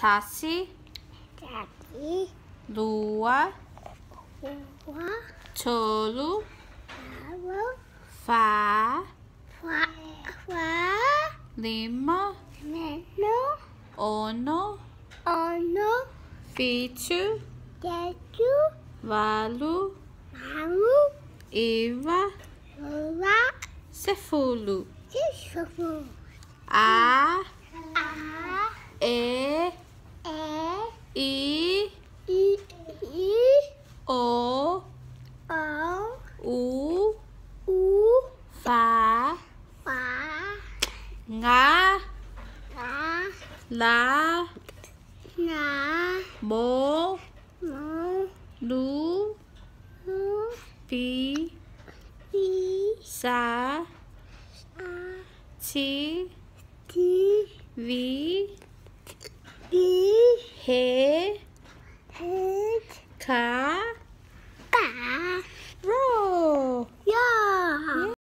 Tassi. Saci. Lua. Lua. fa Lima. Lima. Ono. Ono. Fichu. Fichu. Valu. Valu. Eva. Iva. Cefulu. Cefulu. A. 五五法法啊啊拿拿，毛毛，绿绿，皮皮，沙沙，七七，V V，嘿。